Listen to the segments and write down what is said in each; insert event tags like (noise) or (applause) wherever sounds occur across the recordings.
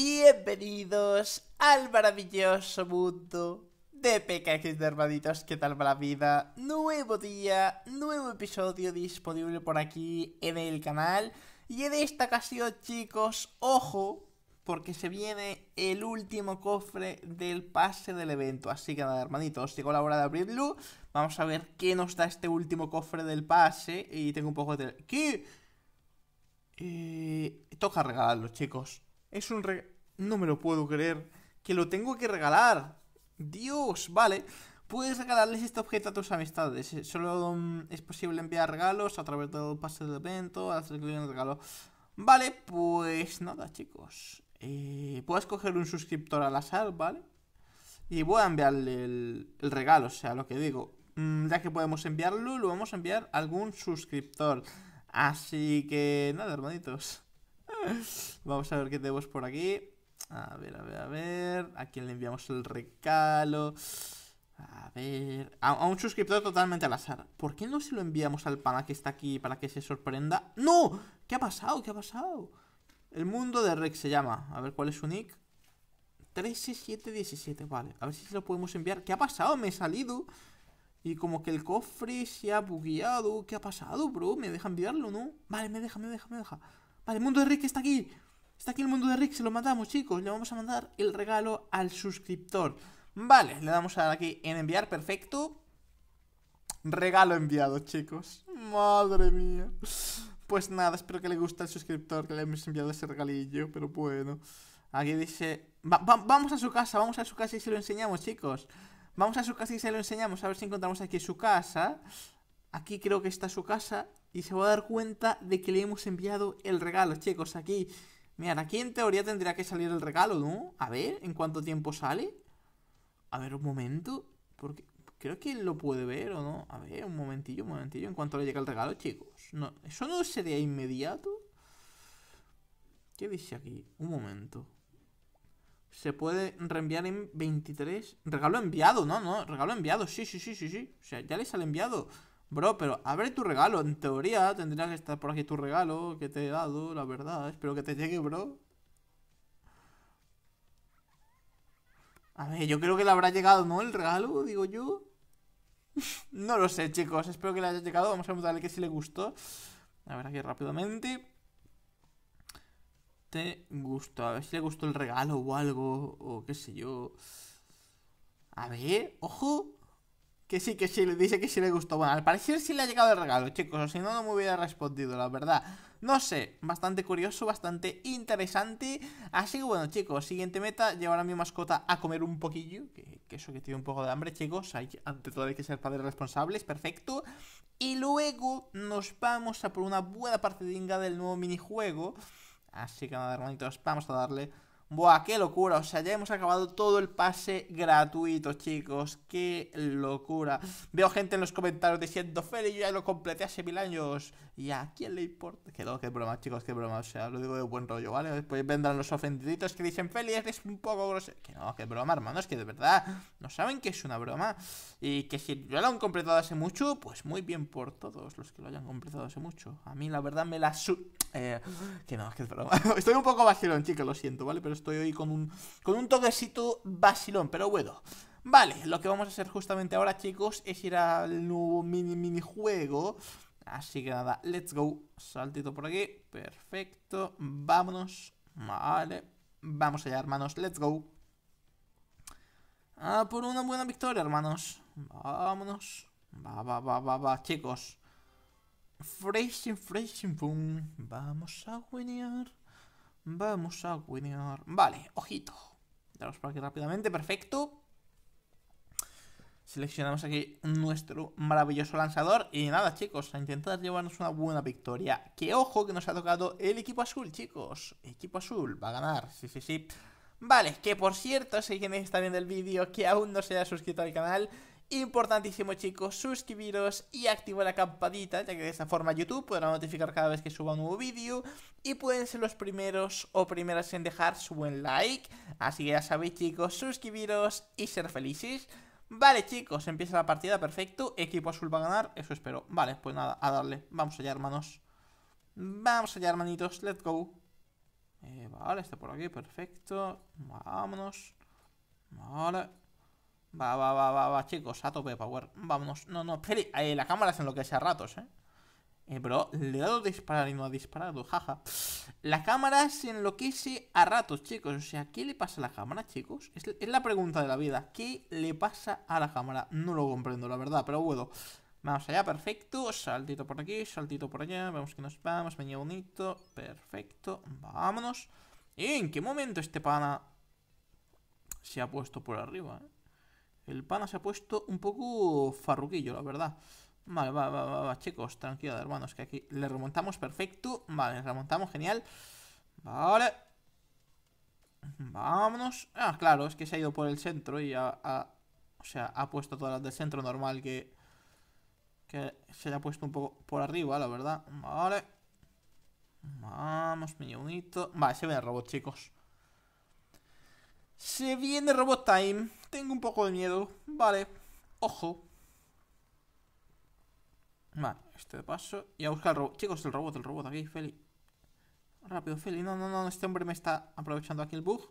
Bienvenidos al maravilloso mundo de PKX hermanitos, ¿qué tal va la vida? Nuevo día, nuevo episodio disponible por aquí en el canal Y en esta ocasión chicos, ojo, porque se viene el último cofre del pase del evento Así que nada hermanitos, llegó la hora de abrirlo Vamos a ver qué nos da este último cofre del pase Y tengo un poco de... ¿Qué? Eh... toca regalarlo chicos es un regalo... No me lo puedo creer. Que lo tengo que regalar. Dios, vale. Puedes regalarles este objeto a tus amistades. Eh, solo mm, es posible enviar regalos a través del pase de evento, hacer regalo. Vale, pues nada, chicos. Eh, puedes coger un suscriptor al azar, ¿vale? Y voy a enviarle el, regalo, o sea, lo que digo. Mm, ya que podemos enviarlo, lo vamos a enviar a algún suscriptor. Así que nada, hermanitos. (laughs) Vamos a ver qué tenemos por aquí. A ver, a ver, a ver. ¿A quién le enviamos el recalo A ver... A, un suscriptor totalmente al azar. ¿Por qué no se lo enviamos al pana que está aquí para que se sorprenda? ¡No! ¿Qué ha pasado? ¿Qué ha pasado? El mundo de Rex se llama. A ver cuál es su nick. 13717, vale. A ver si se lo podemos enviar. ¿Qué ha pasado? Me he salido. Y como que el cofre se ha bugueado. ¿Qué ha pasado, bro? ¿Me deja enviarlo, no? Vale, me deja, me deja, me deja. Vale, ah, el mundo de Rick está aquí. Está aquí el mundo de Rick, se lo mandamos chicos. Le vamos a mandar el regalo al suscriptor. Vale, le damos aquí en enviar, perfecto. Regalo enviado, chicos. Madre mía. Pues nada, espero que le guste al suscriptor que le hemos enviado ese regalillo, pero bueno. Aquí dice... vamos a su casa, vamos a su casa y se lo enseñamos, chicos. Vamos a su casa y se lo enseñamos, a ver si encontramos aquí su casa. Aquí creo que está su casa y se va a dar cuenta de que le hemos enviado el regalo, chicos, aquí. Mirad, aquí en teoría tendría que salir el regalo, ¿no? A ver, ¿en cuánto tiempo sale? A ver, un momento, porque creo que lo puede ver o no. A ver, un momentillo, un momentillo, en cuanto le llega el regalo, chicos. No, ¿Eso no sería inmediato? ¿Qué dice aquí? Un momento. Se puede reenviar en 23. Regalo enviado, no, no, regalo enviado, sí, sí, sí, sí, sí. O sea, ya le sale enviado. Bro, pero abre tu regalo. En teoría tendría que estar por aquí tu regalo que te he dado, la verdad. Espero que te llegue, bro. A ver, yo creo que le habrá llegado, ¿no? El regalo, digo yo. (laughs) no lo sé, chicos. Espero que le haya llegado. Vamos a ver que si le gustó. A ver aquí rápidamente. ¿Te gustó? A ver si le gustó el regalo o algo. O qué sé yo. A ver, ojo. Que sí, que sí, le dice que sí le gustó. Bueno, al parecer sí le ha llegado el regalo, chicos. O si no, no me hubiera respondido, la verdad. No sé, bastante curioso, bastante interesante. Así que bueno, chicos, siguiente meta, llevar a mi mascota a comer un poquillo. Que, eso que tiene un poco de hambre, chicos. Hay, ante todo hay que ser padres responsables, perfecto. Y luego nos vamos a por una buena Inga del nuevo minijuego. Así que nada, hermanitos, vamos a darle... Buah, qué locura, o sea, ya hemos acabado todo el pase gratuito, chicos, qué locura. Veo gente en los comentarios diciendo, Feli, yo ya lo completé hace mil años. ¿Y a quién le importa? Que qué broma, chicos, qué broma, o sea, lo digo de buen rollo, ¿vale? Después vendrán los ofendiditos que dicen, Feli, eres un poco grosero. Que no, qué broma, hermanos, que de verdad, no saben que es una broma. Y que si ya lo han completado hace mucho, pues muy bien por todos los que lo hayan completado hace mucho. A mí, la verdad, me la su... Eh, que no, qué broma. (laughs) Estoy un poco vacilón, chicos, lo siento, ¿vale? Pero estoy hoy con un, con un toquecito vacilón, pero bueno. Vale, lo que vamos a hacer justamente ahora, chicos, es ir al nuevo mini mini juego Así que nada, let's go. Saltito por aquí. Perfecto. Vámonos. Vale. Vamos allá, hermanos. Let's go. Ah, por una buena victoria, hermanos. Vámonos. Va, va, va, va, va, chicos. freshing freshing boom. Vamos a guinear. Vamos a winner Vale, ojito. Damos por aquí rápidamente, perfecto. Seleccionamos aquí nuestro maravilloso lanzador. Y nada, chicos, a intentar llevarnos una buena victoria. Que ojo que nos ha tocado el equipo azul, chicos. Equipo azul, va a ganar. Sí, sí, sí. Vale, que por cierto, si quienes está viendo el vídeo que aún no se ha suscrito al canal Importantísimo chicos, suscribiros y activar la campanita, ya que de esta forma YouTube podrá notificar cada vez que suba un nuevo vídeo y pueden ser los primeros o primeras en dejar su buen like. Así que ya sabéis chicos, suscribiros y ser felices. Vale chicos, empieza la partida, perfecto, equipo azul va a ganar, eso espero. Vale, pues nada, a darle, vamos allá hermanos. Vamos allá hermanitos, let's go. Eh, vale, está por aquí, perfecto. Vámonos. Vale. Va, va, va, va, va, chicos, a tope de power. Vámonos. No, no, espere. Eh, la cámara se enloquece a ratos, ¿eh? Eh, bro, le he dado disparar y no ha disparado, jaja. La cámara se enloquece a ratos, chicos. O sea, ¿qué le pasa a la cámara, chicos? Es, la pregunta de la vida. ¿Qué le pasa a la cámara? No lo comprendo, la verdad, pero bueno. Vamos allá, perfecto. Saltito por aquí, saltito por allá. Vemos que nos vamos, venía bonito. Perfecto, vámonos. ¿En qué momento este pana se ha puesto por arriba, eh? El pana se ha puesto un poco farruquillo, la verdad. Vale, va, va, va, va, chicos, tranquilo, hermanos, que aquí le remontamos perfecto. Vale, remontamos, genial. Vale. Vámonos. Ah, claro, es que se ha ido por el centro y ha, ha o sea, ha puesto todas las del centro normal que... Que se haya puesto un poco por arriba, la verdad. Vale. Vamos, miñonito Vale, se viene el robot, chicos. Se viene robot time. Tengo un poco de miedo. Vale. Ojo. Vale, este de paso. Y a buscar el robot. Chicos, el robot, el robot. Aquí, Feli. Rápido, Feli. No, no, no. Este hombre me está aprovechando aquí el bug.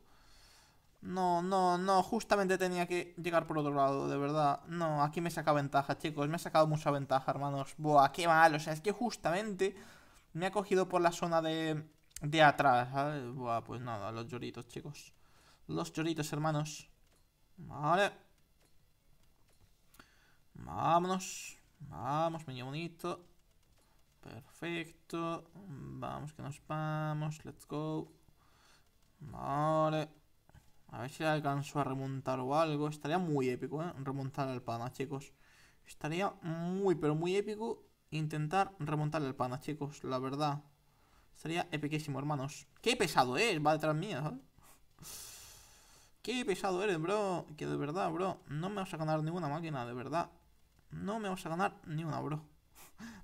No, no, no. Justamente tenía que llegar por otro lado, de verdad. No, aquí me saca ventaja, chicos. Me ha sacado mucha ventaja, hermanos. Buah, qué mal. O sea, es que justamente me ha cogido por la zona de, de atrás. ¿sabes? Buah, pues nada, los lloritos, chicos. Los lloritos, hermanos. Vale. Vámonos. Vamos, niño bonito. Perfecto. Vamos, que nos vamos. Let's go. Vale. A ver si alcanzo a remontar o algo. Estaría muy épico, ¿eh? Remontar al pana, chicos. Estaría muy, pero muy épico intentar remontar al pana, chicos. La verdad. Estaría epiquísimo, hermanos. Qué pesado es. ¿eh? Va detrás mía, ¿sabes? Qué pesado eres, bro. Que de verdad, bro. No me vas a ganar ninguna máquina, de verdad. No me vas a ganar ni una, bro.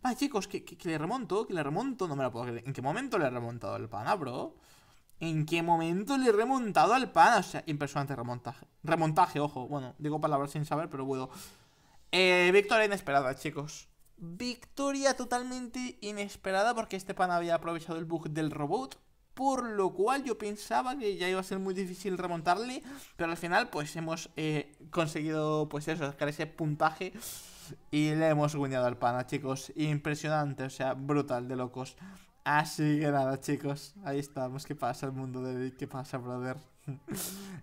Vale, (laughs) chicos, que, le remonto, que le remonto. No me la puedo creer. ¿En qué momento le he remontado al pana, bro? ¿En qué momento le he remontado al pana? O sea, impresionante remontaje. Remontaje, ojo. Bueno, digo palabras sin saber, pero puedo. Eh, victoria inesperada, chicos. Victoria totalmente inesperada porque este pana había aprovechado el bug del robot por lo cual yo pensaba que ya iba a ser muy difícil remontarle, pero al final pues hemos eh, conseguido pues eso, sacar ese puntaje y le hemos guiñado al pana, chicos. Impresionante, o sea, brutal de locos. Así que nada, chicos, ahí estamos. ¿Qué pasa el mundo de ¿Qué pasa, brother? (laughs)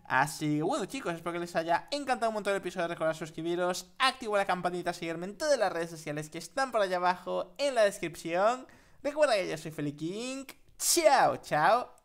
Así que bueno chicos, espero que les haya encantado un montón el episodio, recordad suscribiros, activa la campanita, seguirme en todas las redes sociales que están por allá abajo en la descripción. Recuerda que yo soy Feli King Ciao, ciao.